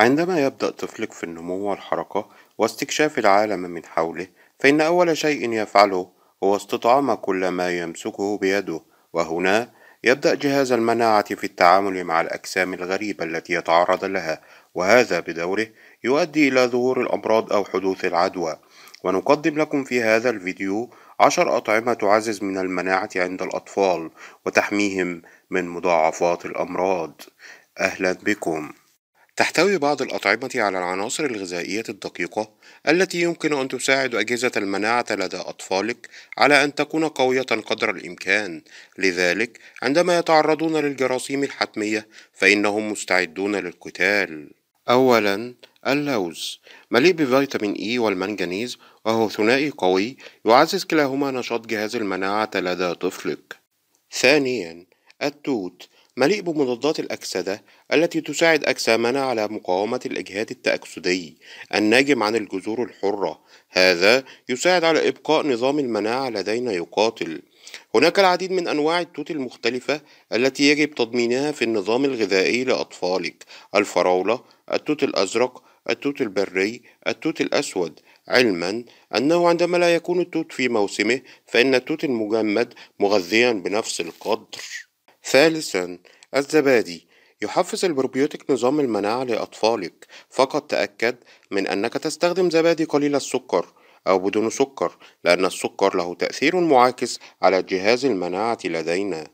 عندما يبدأ طفلك في النمو والحركة واستكشاف العالم من حوله، فإن أول شيء يفعله هو استطعام كل ما يمسكه بيده، وهنا يبدأ جهاز المناعة في التعامل مع الأجسام الغريبة التي يتعرض لها، وهذا بدوره يؤدي إلى ظهور الأمراض أو حدوث العدوى. ونقدم لكم في هذا الفيديو عشر أطعمة تعزز من المناعة عند الأطفال وتحميهم من مضاعفات الأمراض. أهلا بكم تحتوي بعض الأطعمة على العناصر الغذائية الدقيقة التي يمكن أن تساعد أجهزة المناعة لدى أطفالك على أن تكون قوية قدر الإمكان، لذلك عندما يتعرضون للجراثيم الحتمية فإنهم مستعدون للقتال. أولاً اللوز مليء بفيتامين إي e والمنجنيز وهو ثنائي قوي يعزز كلاهما نشاط جهاز المناعة لدى طفلك. ثانياً التوت مليء بمضادات الأكسدة التي تساعد أجسامنا على مقاومة الإجهاد التأكسدي الناجم عن الجذور الحرة هذا يساعد على إبقاء نظام المناعة لدينا يقاتل هناك العديد من أنواع التوت المختلفة التي يجب تضمينها في النظام الغذائي لأطفالك الفراولة التوت الأزرق التوت البري التوت الأسود علما أنه عندما لا يكون التوت في موسمه فإن التوت المجمد مغذيا بنفس القدر ثالثا الزبادي يحفز البروبيوتيك نظام المناعة لأطفالك فقط تأكد من أنك تستخدم زبادي قليل السكر أو بدون سكر لأن السكر له تأثير معاكس على جهاز المناعة لدينا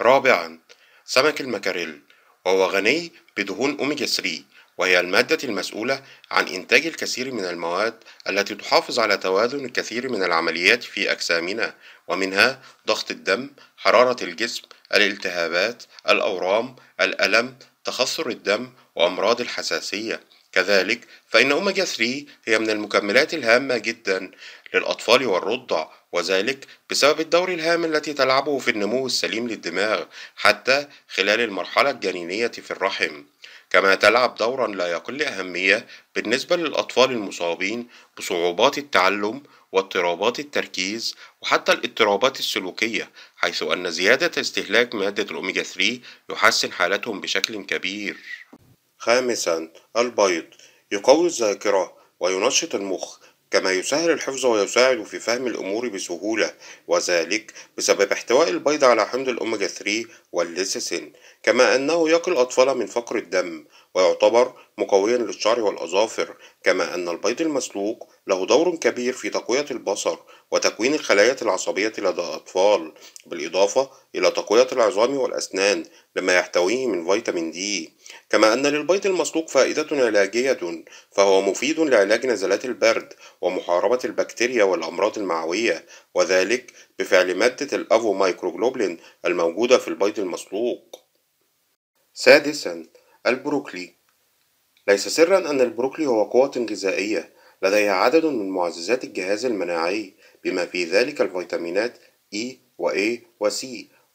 رابعا سمك المكاريل وهو غني بدهون أوميجا 3 وهي المادة المسؤولة عن إنتاج الكثير من المواد التي تحافظ على توازن الكثير من العمليات في أجسامنا ومنها ضغط الدم، حرارة الجسم، الالتهابات، الأورام، الألم، تخثر الدم وأمراض الحساسية كذلك فإن أوميجا 3 هي من المكملات الهامة جدا للأطفال والرضع وذلك بسبب الدور الهام التي تلعبه في النمو السليم للدماغ حتى خلال المرحلة الجنينية في الرحم كما تلعب دورا لا يقل أهمية بالنسبة للأطفال المصابين بصعوبات التعلم واضطرابات التركيز وحتى الاضطرابات السلوكية حيث أن زيادة استهلاك مادة الأوميجا 3 يحسن حالتهم بشكل كبير خامسا البيض يقوي الذاكرة وينشط المخ كما يسهل الحفظ ويساعد في فهم الأمور بسهولة وذلك بسبب احتواء البيض على حمض الأوميجا 3 والليسيسين كما أنه يقي الأطفال من فقر الدم ويعتبر مقويا للشعر والأظافر كما أن البيض المسلوق له دور كبير في تقوية البصر وتكوين الخلايا العصبية لدى الأطفال بالإضافة إلى تقوية العظام والأسنان لما يحتويه من فيتامين دي كما أن للبيض المسلوق فائدة علاجية فهو مفيد لعلاج نزلات البرد ومحاربة البكتيريا والأمراض المعوية وذلك بفعل مادة الأفومايكروجلوبلين الموجودة في البيض المسلوق سادسا البروكلي ليس سرًا أن البروكلي هو قوة غذائية لديها عدد من معززات الجهاز المناعي بما في ذلك الفيتامينات E و A و C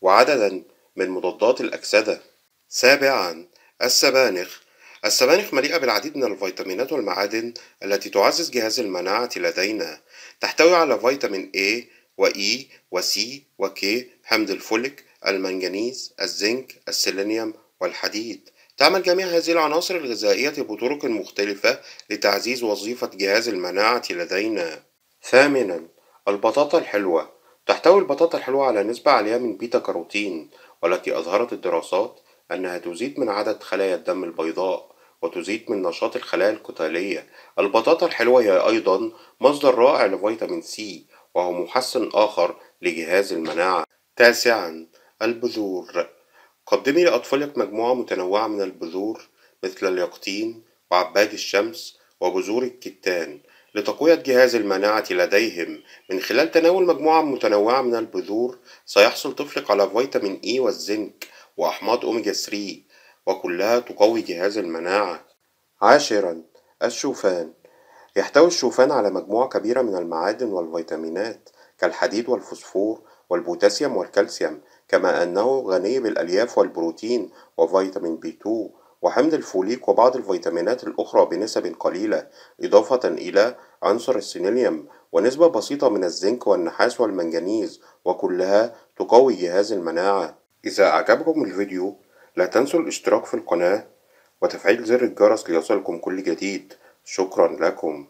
وعددا من مضادات الأكسدة سابعا السبانخ السبانخ مليئة بالعديد من الفيتامينات والمعادن التي تعزز جهاز المناعة لدينا تحتوي على فيتامين A و E و C و K حمض الفوليك المنجنيز الزنك السيلينيوم والحديد تعمل جميع هذه العناصر الغذائية بطرق مختلفة لتعزيز وظيفة جهاز المناعة لدينا. ثامنًا البطاطا الحلوة تحتوي البطاطا الحلوة على نسبة عالية من بيتا كاروتين والتي أظهرت الدراسات أنها تزيد من عدد خلايا الدم البيضاء وتزيد من نشاط الخلايا القتالية. البطاطا الحلوة هي أيضًا مصدر رائع لفيتامين سي وهو محسن آخر لجهاز المناعة. تاسعًا البذور قدمي لأطفالك مجموعة متنوعة من البذور مثل اليقطين وعباد الشمس وبذور الكتان لتقوية جهاز المناعة لديهم من خلال تناول مجموعة متنوعة من البذور سيحصل طفلك على فيتامين إي e والزنك وأحماض أوميجا 3 وكلها تقوي جهاز المناعة عاشرا الشوفان يحتوي الشوفان على مجموعة كبيرة من المعادن والفيتامينات كالحديد والفوسفور والبوتاسيوم والكالسيوم كما أنه غني بالألياف والبروتين وفيتامين بي 2 وحمض الفوليك وبعض الفيتامينات الأخرى بنسب قليلة إضافة إلى عنصر السينيليوم ونسبة بسيطة من الزنك والنحاس والمنجنيز وكلها تقوي جهاز المناعة إذا أعجبكم الفيديو لا تنسوا الاشتراك في القناة وتفعيل زر الجرس ليصلكم كل جديد شكرا لكم